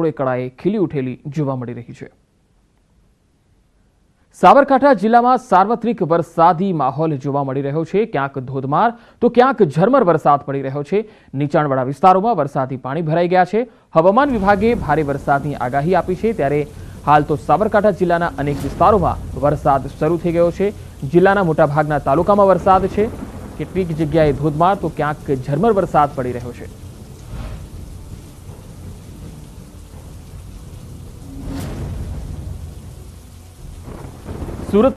ઓળે કળાએ ખીલી ઉઠેલી જોવા મળી રહી છે સાબરકાંઠા જિલ્લામાં સાર્વત્રિક વરસાદી માહોલ જોવા મળી રહ્યો છે ક્યાંક ધોધમાર તો ક્યાંક ઝરમર વરસાદ પડી રહ્યો છે નીચાણવાળા વિસ્તારોમાં વરસાદી પાણી ભરાઈ ગયા છે હવામાન વિભાગે ભારે વરસાદની આગાહી આપી છે ત્યારે હાલ તો સાબરકાંઠા જિલ્લાના અનેક વિસ્તારોમાં વરસાદ શરૂ થઈ ગયો છે જિલ્લાના મોટાભાગના તાલુકામાં વરસાદ છે કેટલીક જગ્યાએ ધોધમાર તો ક્યાંક ઝરમર વરસાદ પડી રહ્યો છે